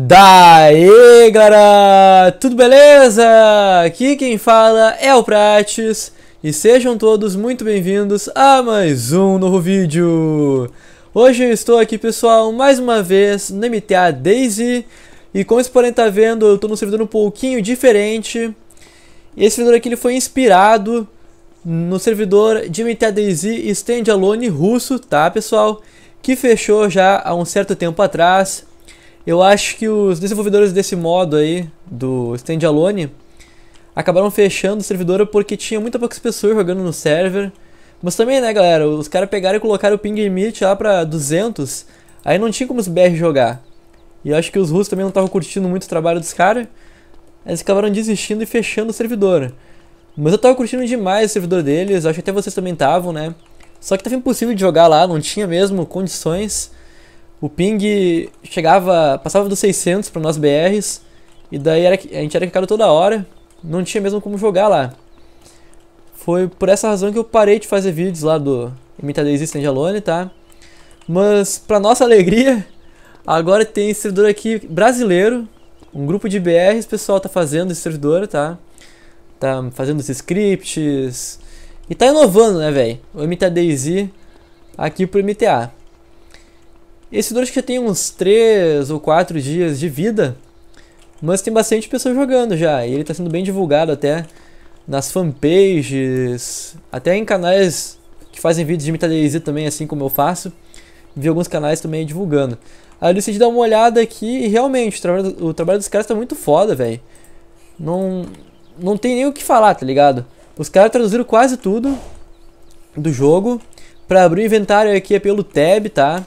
Daí galera, tudo beleza? Aqui quem fala é o Prates e sejam todos muito bem-vindos a mais um novo vídeo. Hoje eu estou aqui pessoal mais uma vez no MTA Daisy e como vocês podem estar vendo eu estou num servidor um pouquinho diferente. Esse servidor aqui ele foi inspirado no servidor de MTA Daisy Standalone russo, tá pessoal? Que fechou já há um certo tempo atrás eu acho que os desenvolvedores desse modo aí, do standalone, acabaram fechando o servidor porque tinha muita poucas pessoas jogando no server. Mas também, né, galera, os caras pegaram e colocaram o ping limit lá pra 200, aí não tinha como os BR jogar. E eu acho que os russos também não estavam curtindo muito o trabalho dos caras, eles acabaram desistindo e fechando o servidor. Mas eu tava curtindo demais o servidor deles, acho que até vocês também estavam, né? Só que tava impossível de jogar lá, não tinha mesmo condições o ping chegava, passava dos 600 para nós BRs, e daí era, a gente era quicado toda hora, não tinha mesmo como jogar lá. Foi por essa razão que eu parei de fazer vídeos lá do MTDZ Standalone, tá? Mas, para nossa alegria, agora tem servidor aqui brasileiro, um grupo de BRs, pessoal tá fazendo esse servidor, tá? Tá fazendo os scripts, e tá inovando, né, velho? O MTADZ aqui pro MTA. Esse Dota já tem uns 3 ou 4 dias de vida, mas tem bastante pessoas jogando já. E ele está sendo bem divulgado até nas fanpages, até em canais que fazem vídeos de Metalesia também, assim como eu faço. Vi alguns canais também divulgando. Aí eu decidi dar uma olhada aqui e realmente o trabalho, o trabalho dos caras está muito foda, velho. Não, não tem nem o que falar, tá ligado? Os caras traduziram quase tudo do jogo. Pra abrir o inventário aqui é pelo tab, tá?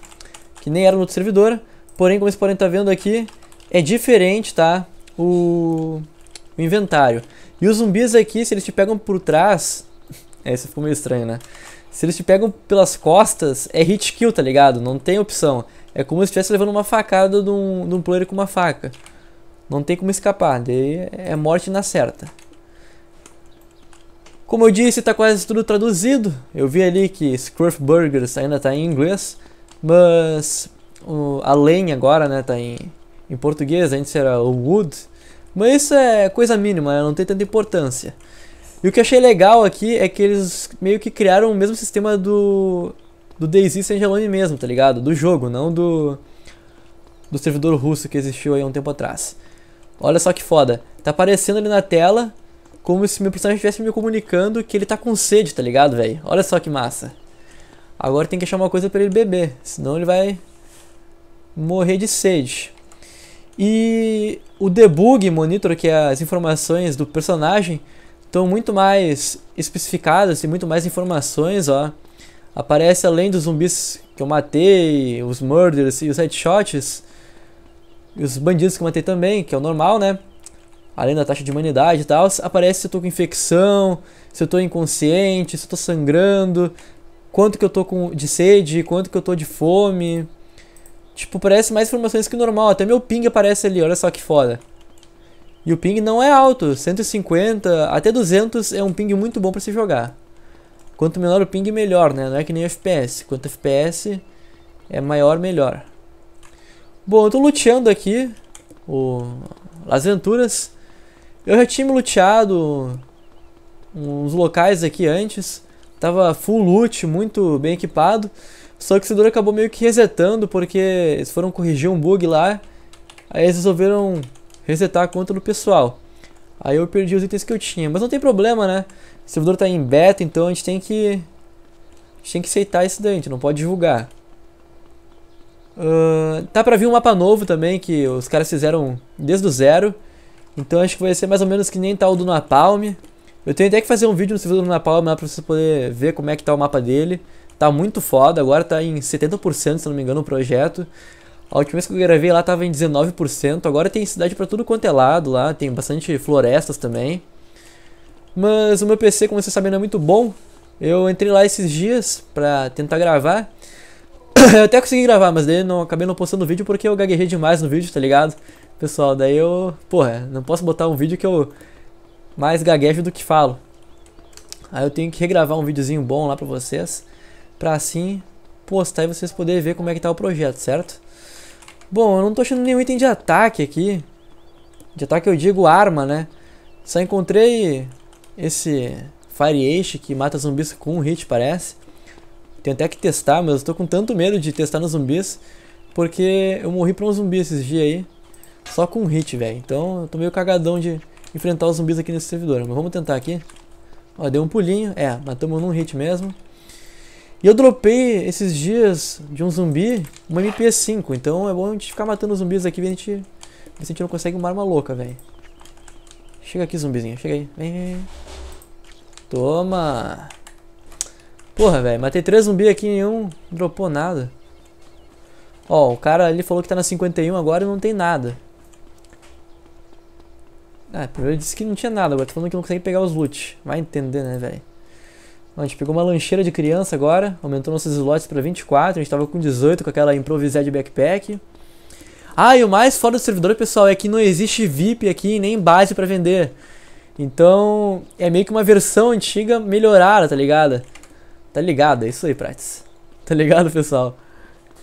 que nem era no outro servidor. Porém, como vocês podem estar tá vendo aqui, é diferente, tá? O, o inventário. E os zumbis aqui, se eles te pegam por trás... É, isso ficou meio estranho, né? Se eles te pegam pelas costas, é hit kill, tá ligado? Não tem opção. É como se estivesse levando uma facada de um, de um player com uma faca. Não tem como escapar, daí é morte na certa. Como eu disse, está quase tudo traduzido. Eu vi ali que Scruff Burgers ainda está em inglês. Mas o, a lenha agora, né, tá em, em português, antes era o wood. Mas isso é coisa mínima, né, não tem tanta importância. E o que eu achei legal aqui é que eles meio que criaram o mesmo sistema do do Daisy Sangelone mesmo, tá ligado? Do jogo, não do do servidor russo que existiu aí um tempo atrás. Olha só que foda. Tá aparecendo ali na tela como se meu personagem estivesse me comunicando que ele tá com sede, tá ligado, velho? Olha só que massa. Agora tem que achar uma coisa para ele beber, senão ele vai morrer de sede. E o debug monitor, que é as informações do personagem, estão muito mais especificadas, tem muito mais informações, ó. Aparece além dos zumbis que eu matei, os murders e os headshots, e os bandidos que eu matei também, que é o normal, né? Além da taxa de humanidade e tal, aparece se eu tô com infecção, se eu tô inconsciente, se eu tô sangrando, quanto que eu tô com, de sede, quanto que eu tô de fome. Tipo, parece mais informações que o normal. Até meu ping aparece ali, olha só que foda. E o ping não é alto, 150 até 200 é um ping muito bom para se jogar. Quanto menor o ping, melhor, né? Não é que nem FPS. Quanto FPS é maior, melhor. Bom, eu tô luteando aqui o... As aventuras. Eu já tinha me luteado uns locais aqui antes. Tava full loot, muito bem equipado. Só que o servidor acabou meio que resetando porque eles foram corrigir um bug lá. Aí eles resolveram resetar a conta do pessoal. Aí eu perdi os itens que eu tinha. Mas não tem problema, né? O servidor tá em beta, então a gente tem que. A gente tem que aceitar isso daí, a gente não pode divulgar. Uh, tá pra vir um mapa novo também, que os caras fizeram desde o zero. Então acho que vai ser mais ou menos que nem tal do Napalm. Eu tenho até que fazer um vídeo no servidor do Napalm Paula pra você poder ver como é que tá o mapa dele. Tá muito foda, agora tá em 70%, se não me engano, o projeto. A última vez que eu gravei lá tava em 19%, agora tem cidade pra tudo quanto é lado lá, tem bastante florestas também. Mas o meu PC, como vocês sabem, não é muito bom. Eu entrei lá esses dias pra tentar gravar. eu até consegui gravar, mas daí não, acabei não postando o vídeo porque eu gaguejei demais no vídeo, tá ligado? Pessoal, daí eu... Porra, não posso botar um vídeo que eu mais gaguejo do que falo. Aí eu tenho que regravar um videozinho bom lá pra vocês, pra assim postar e vocês poderem ver como é que tá o projeto, certo? Bom, eu não tô achando nenhum item de ataque aqui. De ataque eu digo arma, né? Só encontrei esse Fire Ace que mata zumbis com um hit, parece. Tenho até que testar, mas eu tô com tanto medo de testar nos zumbis, porque eu morri pra um zumbi esses dias aí. Só com um hit, velho. Então eu tô meio cagadão de enfrentar os zumbis aqui nesse servidor. Mas vamos tentar aqui. Ó, deu um pulinho. É, matamos num hit mesmo. E eu dropei esses dias de um zumbi uma MP5. Então é bom a gente ficar matando zumbis aqui. A gente, ver se a gente não consegue uma arma louca, velho. Chega aqui, zumbizinho. Chega aí. Vem, vem, Toma. Porra, velho. Matei três zumbis aqui e nenhum dropou nada. Ó, o cara ali falou que tá na 51 agora e não tem nada. Ah, primeiro disse é que não tinha nada, agora tô tá falando que não consegue pegar os loot. Vai entender, né, velho? A gente pegou uma lancheira de criança agora, aumentou nossos slots para 24, a gente tava com 18 com aquela improvisada de backpack. Ah, e o mais fora do servidor, pessoal, é que não existe VIP aqui, nem base para vender. Então, é meio que uma versão antiga melhorada, tá ligado? Tá ligado? É isso aí, Prates. Tá ligado, pessoal?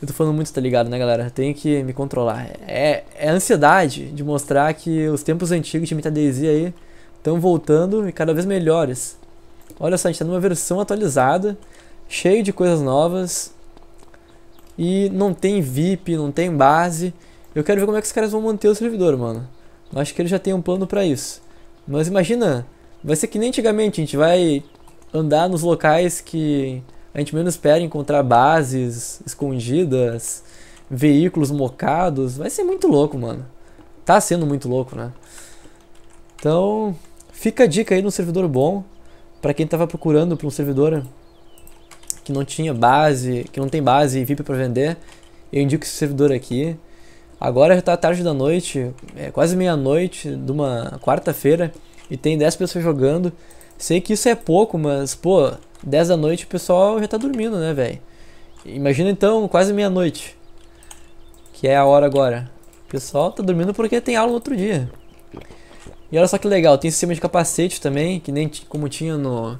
Eu tô falando muito, tá ligado, né, galera? Tem que me controlar. É, é a ansiedade de mostrar que os tempos antigos de Metadesia aí estão voltando e cada vez melhores. Olha só, a gente tá numa versão atualizada, cheio de coisas novas. E não tem VIP, não tem base. Eu quero ver como é que os caras vão manter o servidor, mano. Eu acho que eles já têm um plano pra isso. Mas imagina, vai ser que nem antigamente, a gente vai andar nos locais que a gente menos espera encontrar bases escondidas, veículos mocados. Vai ser muito louco, mano. Tá sendo muito louco, né? Então, fica a dica aí no servidor bom. para quem tava procurando pra um servidor que não tinha base, que não tem base e VIP para vender, eu indico esse servidor aqui. Agora já tá tarde da noite, é quase meia-noite de uma quarta-feira, e tem 10 pessoas jogando. Sei que isso é pouco, mas, pô, 10 da noite o pessoal já tá dormindo, né, velho? Imagina então, quase meia-noite. Que é a hora agora. O pessoal tá dormindo porque tem aula no outro dia. E olha só que legal, tem sistema de capacete também, que nem como tinha no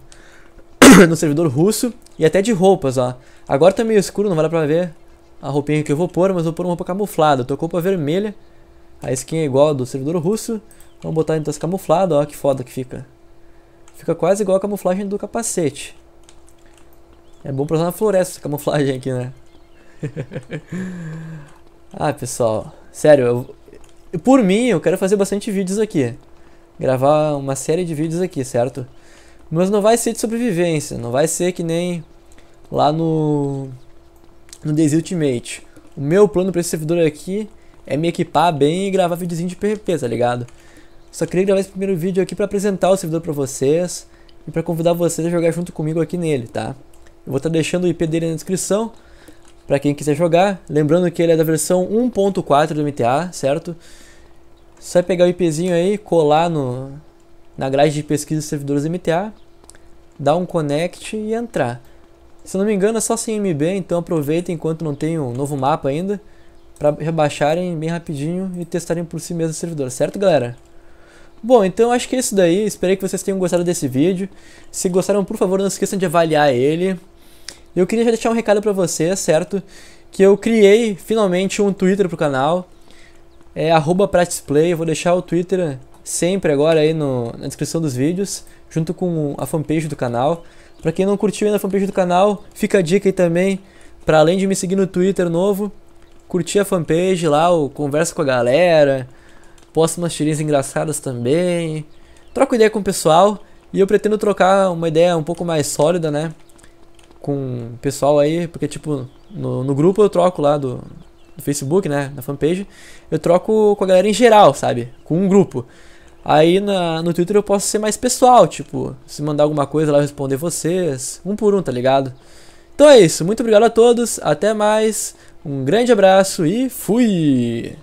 no servidor russo e até de roupas, ó. Agora tá meio escuro, não vai dar pra ver a roupinha que eu vou pôr, mas vou pôr uma roupa camuflada. tô com roupa vermelha, a skin é igual a do servidor russo. Vamos botar então esse camuflado, ó, que foda que fica. Fica quase igual a camuflagem do capacete. É bom pra usar na floresta essa camuflagem aqui, né? ah, pessoal. Sério, eu, por mim, eu quero fazer bastante vídeos aqui. Gravar uma série de vídeos aqui, certo? Mas não vai ser de sobrevivência. Não vai ser que nem lá no... No Days Ultimate. O meu plano pra esse servidor aqui é me equipar bem e gravar videozinho de PVP, tá ligado? Só queria gravar esse primeiro vídeo aqui para apresentar o servidor para vocês e para convidar vocês a jogar junto comigo aqui nele, tá? Eu vou estar tá deixando o IP dele na descrição para quem quiser jogar. Lembrando que ele é da versão 1.4 do MTA, certo? Só pegar o IPzinho aí, colar no, na grade de pesquisa de servidores MTA, dar um connect e entrar. Se não me engano é só sem MB, então aproveita enquanto não tem um novo mapa ainda para rebaixarem bem rapidinho e testarem por si mesmo o servidor, certo galera? Bom, então acho que é isso daí. Espero que vocês tenham gostado desse vídeo. Se gostaram, por favor, não se esqueçam de avaliar ele. Eu queria já deixar um recado para vocês, certo? Que eu criei finalmente um Twitter pro canal. É @pratisplay. Eu vou deixar o Twitter sempre agora aí no, na descrição dos vídeos, junto com a fanpage do canal. Para quem não curtiu ainda a fanpage do canal, fica a dica aí também, para além de me seguir no Twitter novo, curtir a fanpage lá, o conversa com a galera, posto umas tirinhas engraçadas também. Troco ideia com o pessoal e eu pretendo trocar uma ideia um pouco mais sólida, né? Com o pessoal aí, porque tipo, no, no grupo eu troco lá do, do Facebook, né? Na fanpage, eu troco com a galera em geral, sabe? Com um grupo. Aí na, no Twitter eu posso ser mais pessoal, tipo, se mandar alguma coisa lá eu responder vocês, um por um, tá ligado? Então é isso, muito obrigado a todos, até mais, um grande abraço e fui!